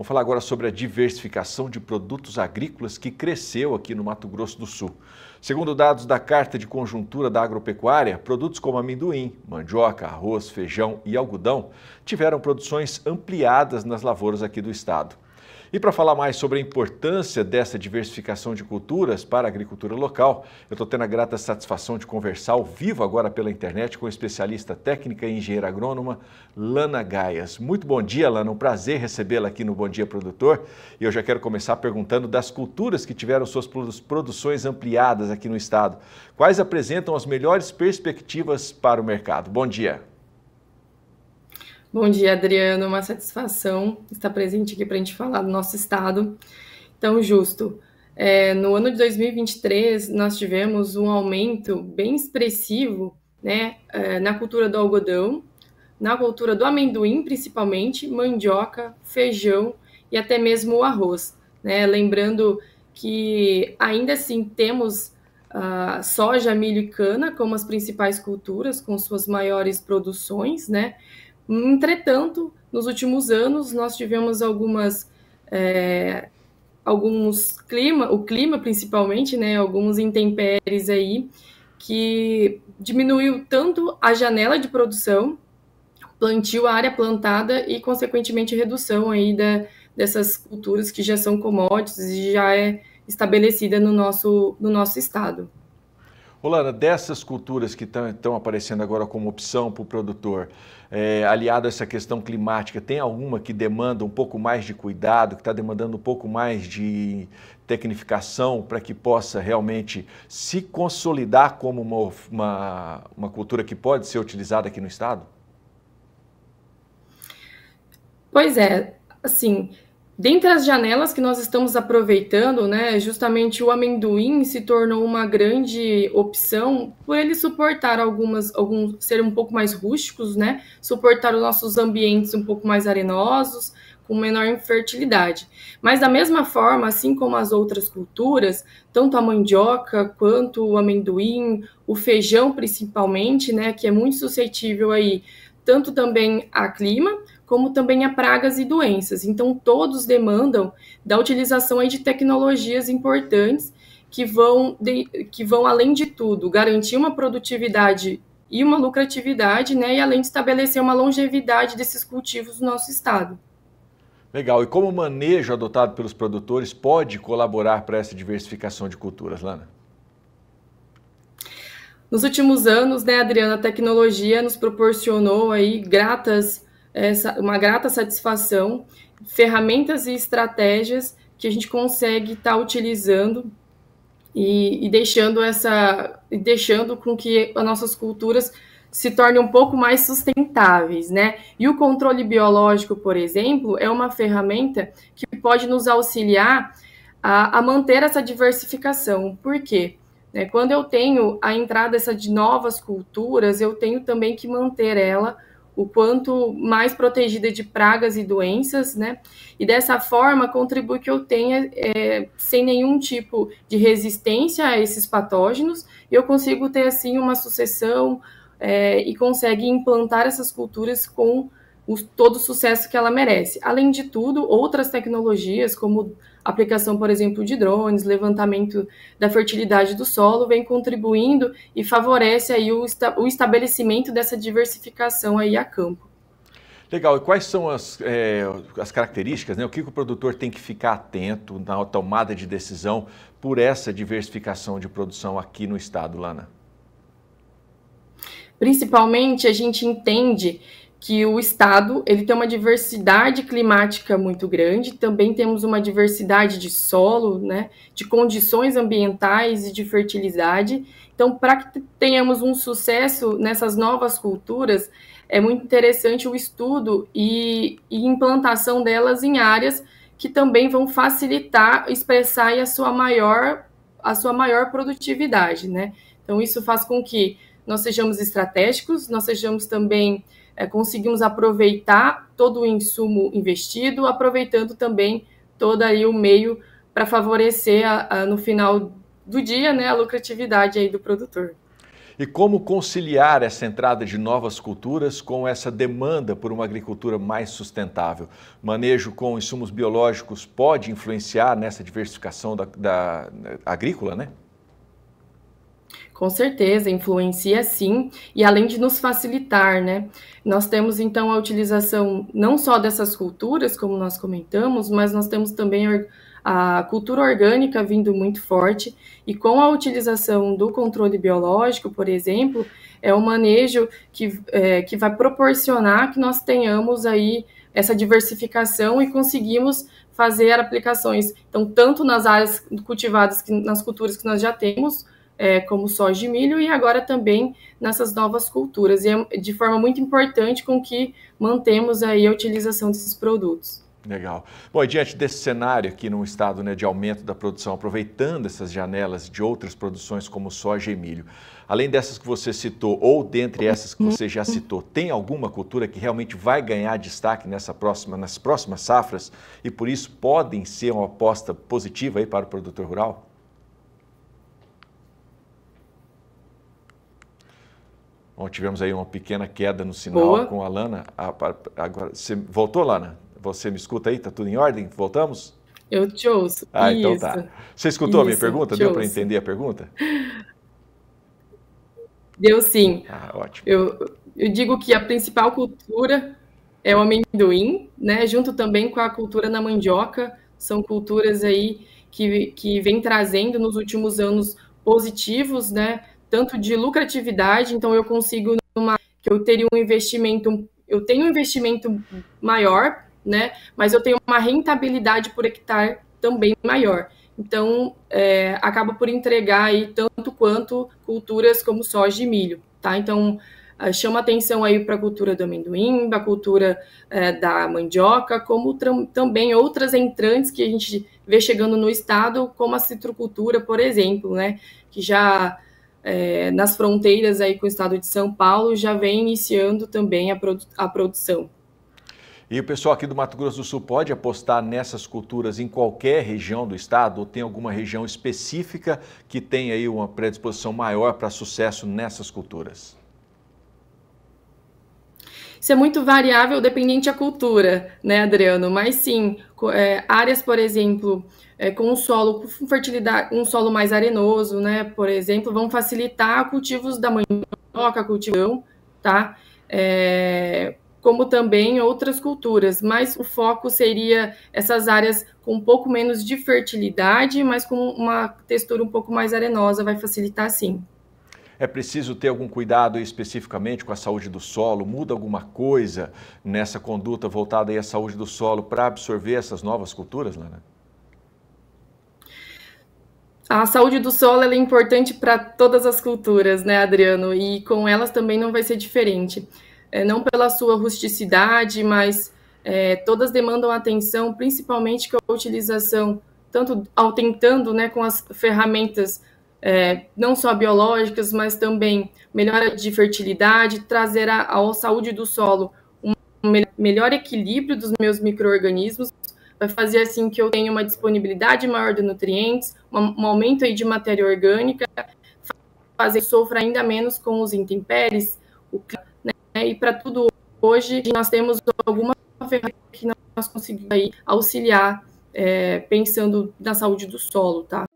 Vamos falar agora sobre a diversificação de produtos agrícolas que cresceu aqui no Mato Grosso do Sul. Segundo dados da Carta de Conjuntura da Agropecuária, produtos como amendoim, mandioca, arroz, feijão e algodão tiveram produções ampliadas nas lavouras aqui do estado. E para falar mais sobre a importância dessa diversificação de culturas para a agricultura local, eu estou tendo a grata satisfação de conversar ao vivo agora pela internet com a especialista técnica e engenheira agrônoma Lana Gaias. Muito bom dia, Lana. Um prazer recebê-la aqui no Bom Dia Produtor. E eu já quero começar perguntando das culturas que tiveram suas produções ampliadas aqui no estado. Quais apresentam as melhores perspectivas para o mercado? Bom dia. Bom dia, Adriano. Uma satisfação estar presente aqui para a gente falar do nosso estado. Então, justo. É, no ano de 2023, nós tivemos um aumento bem expressivo né, é, na cultura do algodão, na cultura do amendoim, principalmente, mandioca, feijão e até mesmo o arroz. Né? Lembrando que ainda assim temos uh, soja, milho e cana como as principais culturas, com suas maiores produções, né? Entretanto, nos últimos anos, nós tivemos algumas. É, alguns clima, o clima principalmente, né, alguns intempéries aí, que diminuiu tanto a janela de produção, plantio, a área plantada e, consequentemente, redução aí da, dessas culturas que já são commodities e já é estabelecida no nosso, no nosso estado. Olana, dessas culturas que estão aparecendo agora como opção para o produtor, é, aliado a essa questão climática, tem alguma que demanda um pouco mais de cuidado, que está demandando um pouco mais de tecnificação para que possa realmente se consolidar como uma, uma, uma cultura que pode ser utilizada aqui no Estado? Pois é, assim, Dentre as janelas que nós estamos aproveitando, né, justamente o amendoim se tornou uma grande opção por ele suportar algumas, alguns ser um pouco mais rústicos, né, suportar os nossos ambientes um pouco mais arenosos, com menor infertilidade. Mas da mesma forma, assim como as outras culturas, tanto a mandioca quanto o amendoim, o feijão principalmente, né, que é muito suscetível aí tanto também a clima como também a pragas e doenças. Então, todos demandam da utilização aí de tecnologias importantes que vão, de, que vão, além de tudo, garantir uma produtividade e uma lucratividade, né, e além de estabelecer uma longevidade desses cultivos no nosso estado. Legal. E como o manejo adotado pelos produtores pode colaborar para essa diversificação de culturas, Lana? Nos últimos anos, né, Adriana, a tecnologia nos proporcionou aí gratas essa, uma grata satisfação, ferramentas e estratégias que a gente consegue estar tá utilizando e, e, deixando essa, deixando com que as nossas culturas se tornem um pouco mais sustentáveis, né? E o controle biológico, por exemplo, é uma ferramenta que pode nos auxiliar a, a manter essa diversificação. Por quê? Né? Quando eu tenho a entrada essa de novas culturas, eu tenho também que manter ela o quanto mais protegida de pragas e doenças, né? E dessa forma contribui que eu tenha é, sem nenhum tipo de resistência a esses patógenos, e eu consigo ter assim uma sucessão é, e consegue implantar essas culturas com o, todo o sucesso que ela merece. Além de tudo, outras tecnologias como aplicação, por exemplo, de drones, levantamento da fertilidade do solo, vem contribuindo e favorece aí o, esta o estabelecimento dessa diversificação aí a campo. Legal, e quais são as, é, as características, né? o que, que o produtor tem que ficar atento na tomada de decisão por essa diversificação de produção aqui no estado, Lana? Principalmente a gente entende que o estado ele tem uma diversidade climática muito grande, também temos uma diversidade de solo, né, de condições ambientais e de fertilidade. Então, para que tenhamos um sucesso nessas novas culturas, é muito interessante o estudo e, e implantação delas em áreas que também vão facilitar expressar a sua maior a sua maior produtividade, né? Então isso faz com que nós sejamos estratégicos, nós sejamos também é, conseguimos aproveitar todo o insumo investido, aproveitando também todo aí o meio para favorecer a, a, no final do dia né, a lucratividade aí do produtor. E como conciliar essa entrada de novas culturas com essa demanda por uma agricultura mais sustentável? Manejo com insumos biológicos pode influenciar nessa diversificação da, da agrícola, né? Com certeza, influencia sim, e além de nos facilitar, né? Nós temos então a utilização não só dessas culturas, como nós comentamos, mas nós temos também a cultura orgânica vindo muito forte, e com a utilização do controle biológico, por exemplo, é um manejo que, é, que vai proporcionar que nós tenhamos aí essa diversificação e conseguimos fazer aplicações, então, tanto nas áreas cultivadas, que, nas culturas que nós já temos, é, como soja e milho, e agora também nessas novas culturas, e é de forma muito importante com que mantemos aí a utilização desses produtos. Legal. Bom, e diante desse cenário aqui num estado né, de aumento da produção, aproveitando essas janelas de outras produções como soja e milho, além dessas que você citou, ou dentre essas que você já citou, tem alguma cultura que realmente vai ganhar destaque nessa próxima, nas próximas safras e por isso podem ser uma aposta positiva aí para o produtor rural? Ontem tivemos aí uma pequena queda no sinal Boa. com a Lana. Agora, você voltou, Lana? Você me escuta aí? Tá tudo em ordem? Voltamos? Eu te ouço. Ah, Isso. então tá. Você escutou Isso. a minha pergunta? Deu para entender a pergunta? Deu sim. Ah, ótimo. Eu, eu digo que a principal cultura é o amendoim, né? Junto também com a cultura na mandioca, são culturas aí que, que vem trazendo nos últimos anos positivos, né? tanto de lucratividade, então eu consigo numa, que eu teria um investimento, eu tenho um investimento maior, né? Mas eu tenho uma rentabilidade por hectare também maior. Então, é, acaba por entregar aí tanto quanto culturas como soja e milho, tá? Então, é, chama atenção aí para a cultura do amendoim, da cultura é, da mandioca, como também outras entrantes que a gente vê chegando no estado, como a citrocultura, por exemplo, né? Que já é, nas fronteiras aí com o estado de São Paulo já vem iniciando também a, produ a produção. E o pessoal aqui do Mato Grosso do Sul pode apostar nessas culturas em qualquer região do estado ou tem alguma região específica que tem aí uma predisposição maior para sucesso nessas culturas? Isso é muito variável dependente da cultura, né, Adriano? Mas sim, é, áreas, por exemplo, é, com um solo com fertilidade, um solo mais arenoso, né, por exemplo, vão facilitar cultivos da mandioca, cultivão, tá? É, como também outras culturas, mas o foco seria essas áreas com um pouco menos de fertilidade, mas com uma textura um pouco mais arenosa, vai facilitar sim. É preciso ter algum cuidado especificamente com a saúde do solo? Muda alguma coisa nessa conduta voltada à saúde do solo para absorver essas novas culturas, Lana? A saúde do solo é importante para todas as culturas, né, Adriano? E com elas também não vai ser diferente. É, não pela sua rusticidade, mas é, todas demandam atenção, principalmente com a utilização, tanto ao tentando né, com as ferramentas é, não só biológicas, mas também melhora de fertilidade, trazer à saúde do solo um melhor equilíbrio dos meus micro-organismos, vai fazer assim que eu tenha uma disponibilidade maior de nutrientes, um aumento aí de matéria orgânica, fazer sofra ainda menos com os intempéries, o clima, né? E para tudo hoje nós temos alguma ferramenta que nós conseguimos aí auxiliar é, pensando na saúde do solo, tá?